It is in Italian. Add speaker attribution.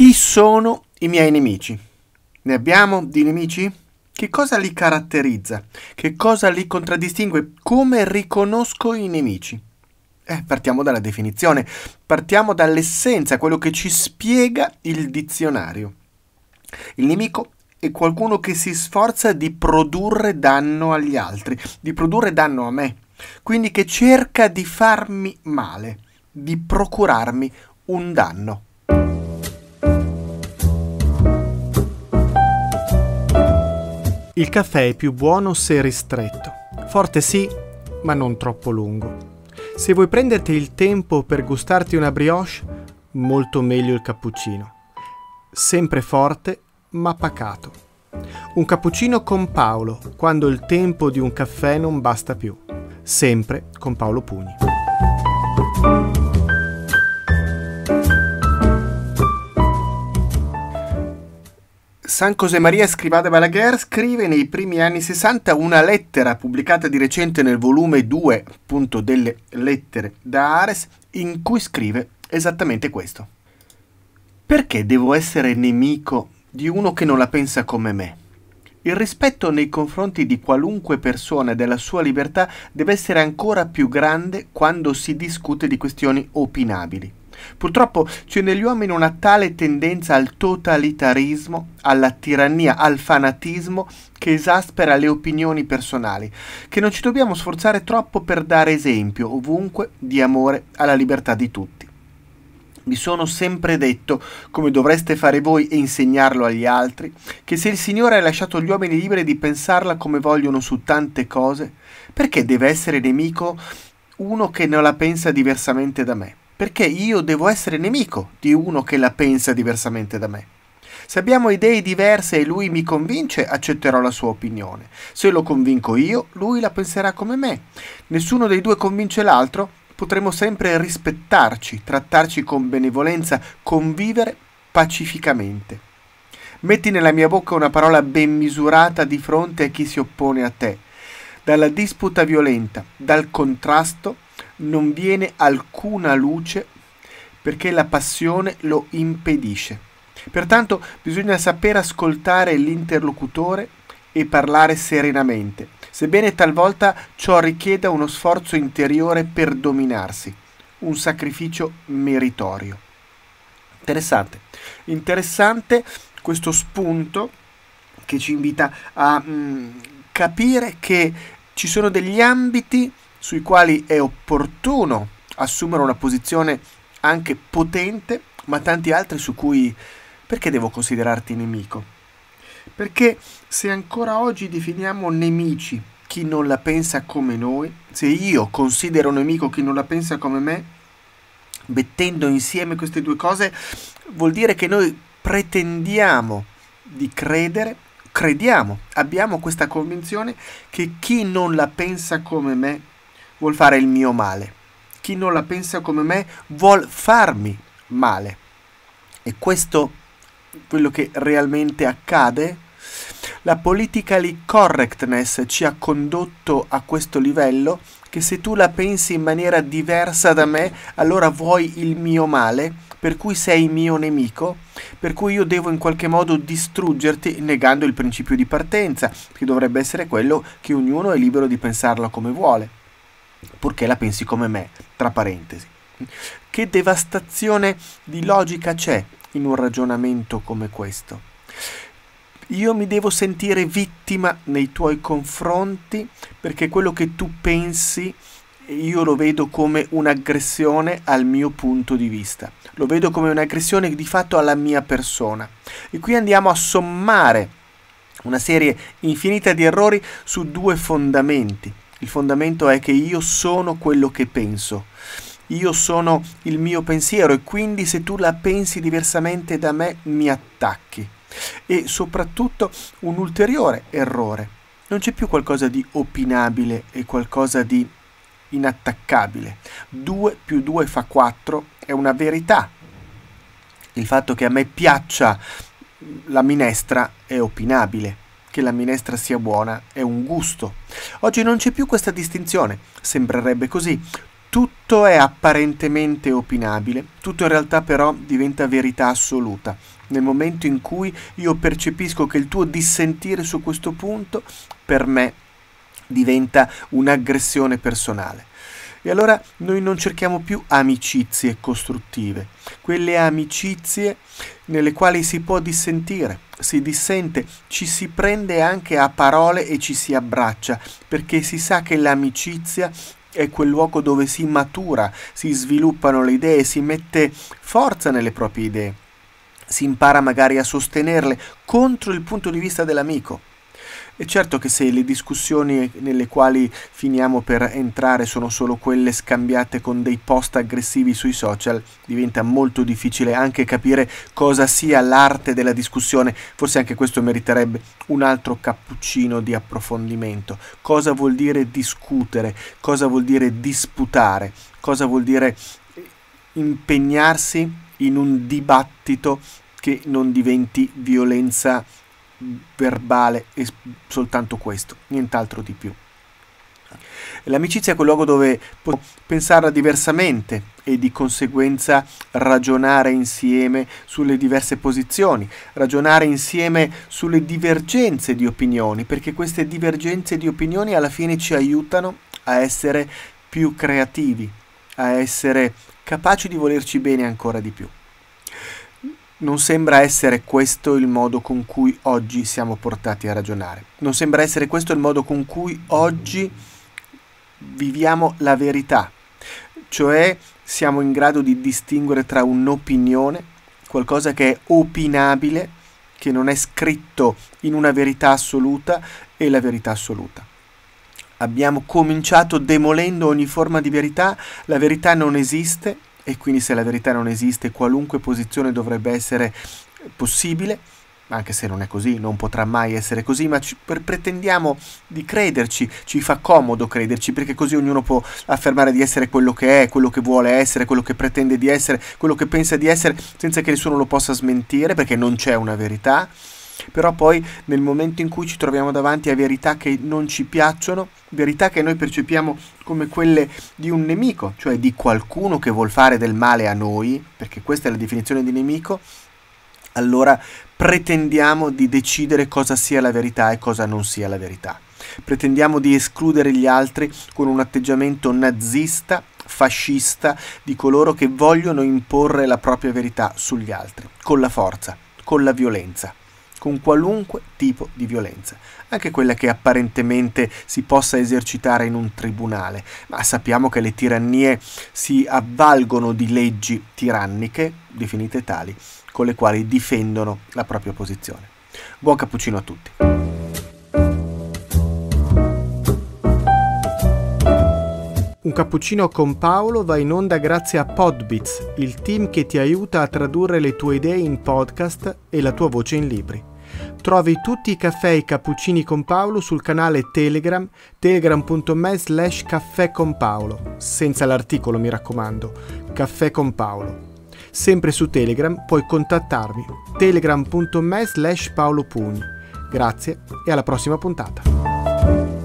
Speaker 1: Chi sono i miei nemici? Ne abbiamo di nemici? Che cosa li caratterizza? Che cosa li contraddistingue? Come riconosco i nemici? Eh, partiamo dalla definizione, partiamo dall'essenza, quello che ci spiega il dizionario. Il nemico è qualcuno che si sforza di produrre danno agli altri, di produrre danno a me, quindi che cerca di farmi male, di procurarmi un danno. Il caffè è più buono se ristretto. Forte sì, ma non troppo lungo. Se vuoi prenderti il tempo per gustarti una brioche, molto meglio il cappuccino. Sempre forte, ma pacato. Un cappuccino con Paolo, quando il tempo di un caffè non basta più. Sempre con Paolo Pugni. San José Josemaria Scrivade Balaguer scrive nei primi anni 60 una lettera pubblicata di recente nel volume 2, appunto, delle lettere da Ares, in cui scrive esattamente questo. Perché devo essere nemico di uno che non la pensa come me? Il rispetto nei confronti di qualunque persona e della sua libertà deve essere ancora più grande quando si discute di questioni opinabili. Purtroppo c'è cioè, negli uomini una tale tendenza al totalitarismo, alla tirannia, al fanatismo che esaspera le opinioni personali, che non ci dobbiamo sforzare troppo per dare esempio ovunque di amore alla libertà di tutti. Mi sono sempre detto, come dovreste fare voi e insegnarlo agli altri, che se il Signore ha lasciato gli uomini liberi di pensarla come vogliono su tante cose, perché deve essere nemico uno che non la pensa diversamente da me? perché io devo essere nemico di uno che la pensa diversamente da me. Se abbiamo idee diverse e lui mi convince, accetterò la sua opinione. Se lo convinco io, lui la penserà come me. Nessuno dei due convince l'altro, potremo sempre rispettarci, trattarci con benevolenza, convivere pacificamente. Metti nella mia bocca una parola ben misurata di fronte a chi si oppone a te. Dalla disputa violenta, dal contrasto, non viene alcuna luce perché la passione lo impedisce. Pertanto bisogna saper ascoltare l'interlocutore e parlare serenamente, sebbene talvolta ciò richieda uno sforzo interiore per dominarsi, un sacrificio meritorio. Interessante, interessante questo spunto che ci invita a mh, mm, capire che ci sono degli ambiti sui quali è opportuno assumere una posizione anche potente, ma tanti altri su cui perché devo considerarti nemico? Perché se ancora oggi definiamo nemici chi non la pensa come noi, se io considero nemico chi non la pensa come me, mettendo insieme queste due cose, vuol dire che noi pretendiamo di credere, crediamo, abbiamo questa convinzione che chi non la pensa come me vuol fare il mio male. Chi non la pensa come me vuol farmi male. E questo quello che realmente accade? La politically correctness ci ha condotto a questo livello che se tu la pensi in maniera diversa da me, allora vuoi il mio male, per cui sei mio nemico, per cui io devo in qualche modo distruggerti negando il principio di partenza, che dovrebbe essere quello che ognuno è libero di pensarla come vuole purché la pensi come me, tra parentesi. Che devastazione di logica c'è in un ragionamento come questo? Io mi devo sentire vittima nei tuoi confronti perché quello che tu pensi io lo vedo come un'aggressione al mio punto di vista, lo vedo come un'aggressione di fatto alla mia persona. E qui andiamo a sommare una serie infinita di errori su due fondamenti. Il fondamento è che io sono quello che penso. Io sono il mio pensiero e quindi se tu la pensi diversamente da me mi attacchi. E soprattutto un ulteriore errore. Non c'è più qualcosa di opinabile e qualcosa di inattaccabile. 2 più 2 fa 4 è una verità. Il fatto che a me piaccia la minestra è opinabile, che la minestra sia buona è un gusto, Oggi non c'è più questa distinzione, sembrerebbe così. Tutto è apparentemente opinabile, tutto in realtà però diventa verità assoluta. Nel momento in cui io percepisco che il tuo dissentire su questo punto, per me, diventa un'aggressione personale. E allora noi non cerchiamo più amicizie costruttive, quelle amicizie nelle quali si può dissentire, si dissente, ci si prende anche a parole e ci si abbraccia, perché si sa che l'amicizia è quel luogo dove si matura, si sviluppano le idee, si mette forza nelle proprie idee, si impara magari a sostenerle contro il punto di vista dell'amico è certo che se le discussioni nelle quali finiamo per entrare sono solo quelle scambiate con dei post aggressivi sui social, diventa molto difficile anche capire cosa sia l'arte della discussione, forse anche questo meriterebbe un altro cappuccino di approfondimento. Cosa vuol dire discutere? Cosa vuol dire disputare? Cosa vuol dire impegnarsi in un dibattito che non diventi violenza verbale e soltanto questo, nient'altro di più. L'amicizia è quel luogo dove possiamo pensarla diversamente e di conseguenza ragionare insieme sulle diverse posizioni, ragionare insieme sulle divergenze di opinioni, perché queste divergenze di opinioni alla fine ci aiutano a essere più creativi, a essere capaci di volerci bene ancora di più. Non sembra essere questo il modo con cui oggi siamo portati a ragionare. Non sembra essere questo il modo con cui oggi viviamo la verità. Cioè siamo in grado di distinguere tra un'opinione, qualcosa che è opinabile, che non è scritto in una verità assoluta, e la verità assoluta. Abbiamo cominciato demolendo ogni forma di verità, la verità non esiste, e quindi se la verità non esiste qualunque posizione dovrebbe essere possibile, anche se non è così, non potrà mai essere così, ma ci, per, pretendiamo di crederci, ci fa comodo crederci, perché così ognuno può affermare di essere quello che è, quello che vuole essere, quello che pretende di essere, quello che pensa di essere, senza che nessuno lo possa smentire, perché non c'è una verità però poi nel momento in cui ci troviamo davanti a verità che non ci piacciono, verità che noi percepiamo come quelle di un nemico, cioè di qualcuno che vuol fare del male a noi, perché questa è la definizione di nemico, allora pretendiamo di decidere cosa sia la verità e cosa non sia la verità. Pretendiamo di escludere gli altri con un atteggiamento nazista fascista di coloro che vogliono imporre la propria verità sugli altri, con la forza, con la violenza con qualunque tipo di violenza, anche quella che apparentemente si possa esercitare in un tribunale, ma sappiamo che le tirannie si avvalgono di leggi tiranniche, definite tali, con le quali difendono la propria posizione. Buon cappuccino a tutti! Un cappuccino con Paolo va in onda grazie a Podbits, il team che ti aiuta a tradurre le tue idee in podcast e la tua voce in libri. Trovi tutti i caffè e i cappuccini con Paolo sul canale Telegram, telegram.me slash caffè con Paolo, senza l'articolo mi raccomando, caffè con Paolo. Sempre su Telegram puoi contattarmi, telegram.me slash paolopugni. Grazie e alla prossima puntata.